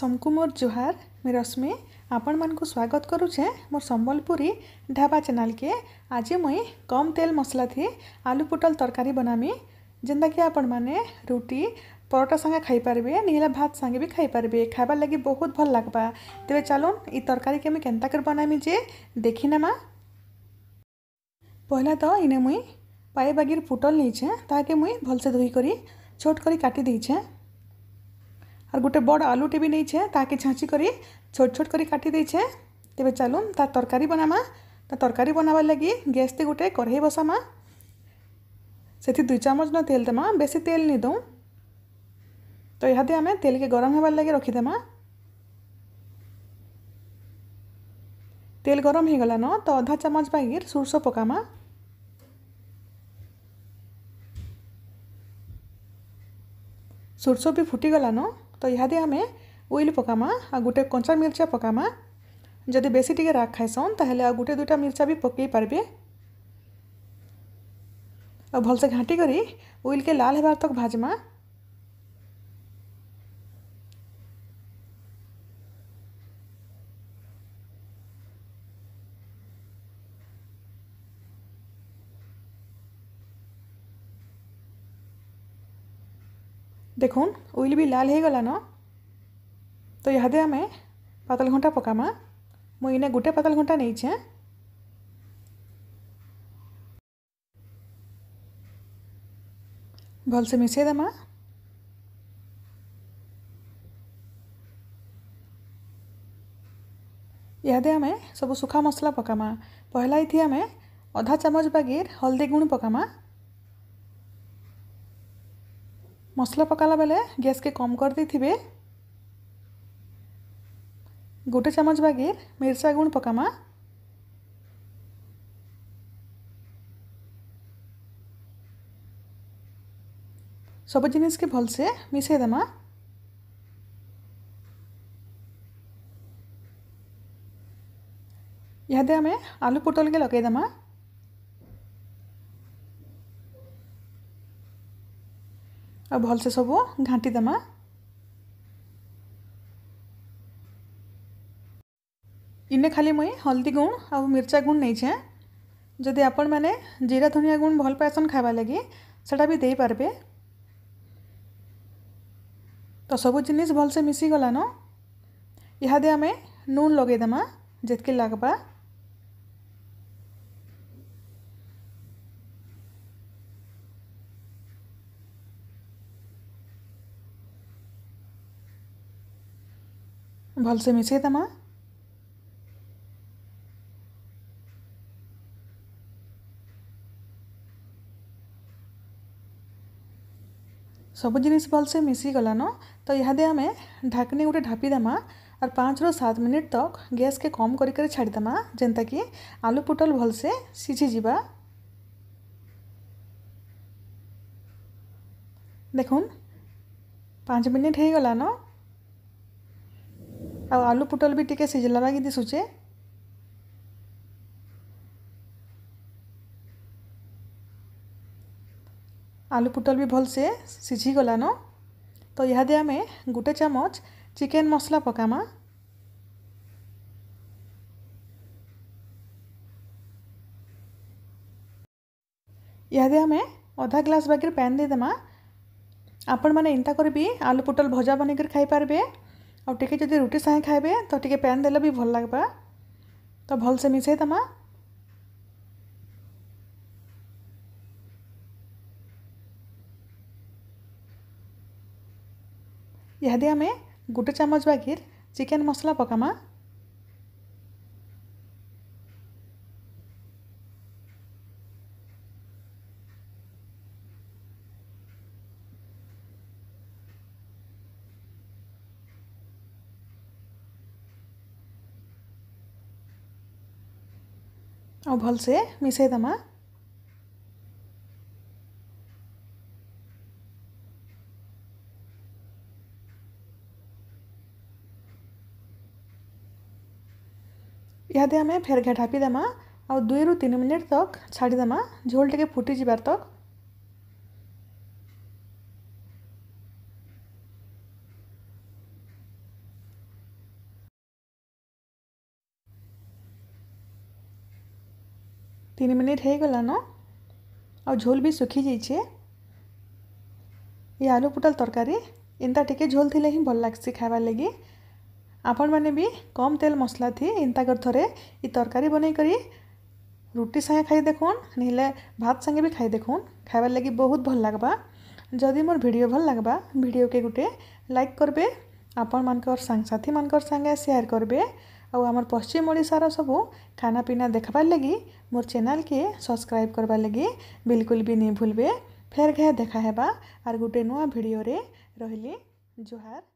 ସମକୁ ମୋର ଜୁହାର ମୁଇଁ ରଶ୍ମି ଆପଣମାନଙ୍କୁ ସ୍ୱାଗତ କରୁଛେ ମୋର ସମ୍ବଲପୁରୀ ଢାବା ଚ୍ୟାନେଲ୍କେ ଆଜି ମୁଇଁ କମ୍ ତେଲ ମସଲା ଥି ଆଲୁ ପୋଟଲ ତରକାରୀ ବନାମି ଯେନ୍ତାକି ଆପଣମାନେ ରୁଟି ପରଟା ସାଙ୍ଗେ ଖାଇପାରିବେ ନିହେଲେ ଭାତ ସାଙ୍ଗେ ବି ଖାଇପାରିବେ ଖାଇବାର୍ ଲାଗି ବହୁତ ଭଲ ଲାଗ୍ବା ତେବେ ଚାଲୁନ୍ ଇ ତରକାରୀକେ ମୁଇଁ କେନ୍ତା କରି ବନାମି ଯେ ଦେଖିନେମା ପହିଲା ତ ଇନେ ମୁଇଁ ପାଏ ବାଗିର୍ ପୋଟଲ ନେଇଛେଁ ତାହାକେ ମୁଇଁ ଭଲସେ ଧୋଇକରି ଛୋଟ କରି କାଟି ଦେଇଛେଁ আর ଗୋଟେ ବଡ଼ ଆଲୁଟେ ବି ନେଇଛେ ତାହାକେ ଛାଞ୍ଚି କରି ଛୋଟ ଛୋଟ କରି କାଟି ଦେଇଛେ ତେବେ ଚାଲୁନ୍ ତା ତରକାରୀ ବନାମା ତା ତରକାରୀ ବନାବାର୍ ଲାଗି ଗ୍ୟାସ୍ତି ଗୋଟେ କଢ଼େଇ ବସାମା ସେଥି ଦୁଇ ଚାମଚ ନ ତେଲ ଦେମା ବେଶୀ ତେଲ ନି ଦଉଁ ତ ଇହାଦେ ଆମେ ତେଲକେ ଗରମ ହେବାର୍ ଲାଗି ରଖିଦେମା তেল গরম হয়ে গলান তো অধা চামচ বাগির সোরষ পকামা সোরষ বি ফুটি গলান ତ ଇହାଦେ ଆମେ ଉଇଲ୍ ପକାମା ଆଉ ଗୋଟେ କଞ୍ଚା ମିର୍ଚା ପକାମା ଯଦି ବେଶୀ ଟିକେ ରାଗ ଖାଇସନ୍ ତାହେଲେ ଆଉ ଗୋଟେ ଦୁଇଟା ମିର୍ଚା ବି ପକେଇ ପାରବେ ଆଉ ଭଲସେ ଘାଣ୍ଟି କରି ଉଇଲ୍କେ ଲାଲ୍ ହେବାର ତକ୍ ଭାଜମା देख उल भी लाल हो गलान तो यहाँ आम पतल घंटा पकामा मुझ इने गोटे पतल घंटा नहीं छे भलसे मिसेद यहाँ आम सब सुखा मसला पकामा पहला ये आम अधा चामच बागे हल्दी गुण पकामा मसला पकाला बेले गैस के कम कर दे थे गोटे चामच बागे मिर्चा गुण पकामा सब जिनिस के भल से मिसे देमा यहाँ आम आलू पोटल के लगेदमा भल से सब घाटी दमा इन खाली मुई हल्दी गुण आउ मिर्चा गुण नहीं छे जदि आपण मैंने जीरा धनिया गुण भल पाएसन खाबा लगे सेटा भी दे पार्बे तो सब जिन भलसे मिसीगलान यहादे आम नून लगेदेमा जितके लगवा भलसे मिसे दमा सब जिन भलसे मिसी गलान तो यहाँ आम ढाकनी गोटे ढापी दमा और पाँच रु सात मिनिट तक गैस के कम कर छाड़दमा जेनता कि आलू पुटल भलसे सीझी जा देख पाँच मिनिट हो गलान ଆଉ ଆଳୁ ପୋଟଳ ବି ଟିକେ ସିଝିଲା ବାଗି ଦିଶୁଛେ ଆଳୁ ପୋଟଳ ବି ଭଲସେ ସିଝିଗଲାନ ତ ଇହାଦେ ଆମେ ଗୋଟେ ଚାମଚ ଚିକେନ୍ ମସଲା ପକାମା ଇହାଦେ ଆମେ ଅଧା ଗ୍ଲାସ୍ ବାଗିରେ ପ୍ୟାନ୍ ଦେଇଦେମା ଆପଣମାନେ ଏନ୍ତା କରି ବି ଆଳୁ ପୋଟଳ ଭଜା ବନେଇକରି ଖାଇପାରିବେ आउ टे जब रुटी साए खाए तो टी पैन दे भी भल लगवा तो भल से मिसाई दमा यहाँ आम गोटे चामच बागिर चिकेन मसला पकामा आ भलसे मिसेद यादे आम फेर घे ढापी दमा आ दुई रु तीन मिनिट तक छाड़ीदमा झोल टे फुटी जबार तक ତିନି ମିନିଟ୍ ହେଇଗଲାନ ଆଉ ଝୋଲ୍ ବି ଶୁଖିଯାଇଛେ ଇ ଆଲୁ ପୁଟଲ୍ ତରକାରୀ ଏନ୍ତା ଟିକେ ଝୋଲ୍ ଥିଲେ ହିଁ ଭଲ୍ ଲାଗ୍ସି ଖାଇବାର୍ ଲାଗି ଆପଣମାନେ ବି କମ୍ ତେଲ୍ ମସଲା ଥି ଏନ୍ତାକର୍ ଥରେ ଇ ତରକାରୀ ବନେଇକରି ରୁଟି ସାଙ୍ଗେ ଖାଇ ଦେଖୁନ୍ ନହେଲେ ଭାତ୍ ସାଙ୍ଗେ ବି ଖାଇ ଦେଖୁନ୍ ଖାଇବାର୍ ଲାଗି ବହୁତ୍ ଭଲ୍ ଲାଗ୍ବା ଯଦି ମୋର ଭିଡ଼ିଓ ଭଲ୍ ଲାଗ୍ବା ଭିଡ଼ିଓକେ ଗୋଟେ ଲାଇକ୍ କରବେ ଆପଣମାନଙ୍କର ସାଙ୍ଗସାଥିମାନଙ୍କର ସାଙ୍ଗେ ସେୟାର୍ କରବେ ଆଉ ଆମର ପଶ୍ଚିମ ଓଡ଼ିଶାର ସବୁ ଖାନାପିନା ଦେଖ୍ବାର୍ ଲାଗି ମୋର ଚ୍ୟାନେଲ୍କେ ସବସ୍କ୍ରାଇବ୍ କରବାର୍ ଲାଗି ବିଲକୁଲ ବି ନେଇ ଭୁଲବେ ଫେର୍ ଘାଏ ଦେଖା ହେବା ଆର୍ ଗୋଟେ ନୂଆ ଭିଡ଼ିଓରେ ରହିଲି ଜୁହାର୍